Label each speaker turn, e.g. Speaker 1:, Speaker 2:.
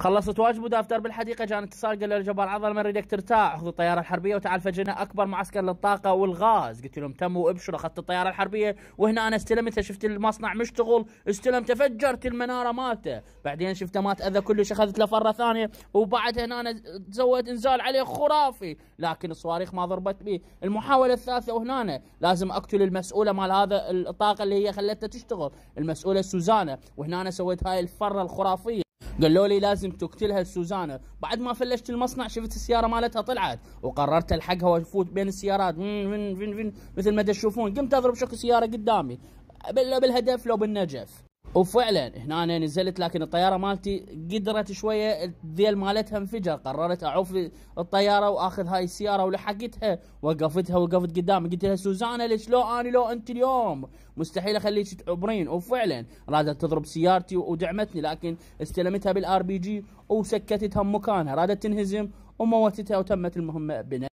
Speaker 1: خلصت واجب ودافتر بالحديقه جان اتصال قال له جبار عضل ما نريدك ترتاح خذ الطياره الحربيه وتعال فجرنا اكبر معسكر للطاقه والغاز قلت لهم تموا ابشر اخذت الطياره الحربيه وهنا انا استلمتها شفت المصنع مشتغل استلمته فجرت المناره مالته بعدين شفته ما تاذى كلش اخذت له فره ثانيه وبعدها هنا انا سويت انزال عليه خرافي لكن الصواريخ ما ضربت بي المحاوله الثالثه وهنا لازم اقتل المسؤوله مال هذا الطاقه اللي هي خلتها تشتغل المسؤوله سوزانا وهنا انا سويت هاي الفره الخرافيه قالوا لي لازم تقتلها سوزانا بعد ما فلشت المصنع شفت السياره مالتها طلعت وقررت الحقها وافوت بين السيارات من من من مثل ما تشوفون قمت اضرب شق سياره قدامي بالهدف لو بالنجف وفعلا هنا أنا نزلت لكن الطياره مالتي قدرت شويه الذيل مالتها انفجر قررت اعوف الطياره واخذ هاي السياره ولحقتها وقفتها وقفت قدامي قلت لها سوزانا ليش لو انا لو انت اليوم مستحيل اخليك تعبرين وفعلا رادت تضرب سيارتي ودعمتني لكن استلمتها بالار بي جي وسكتتها مكانها رادت تنهزم وموتتها وتمت المهمه بنا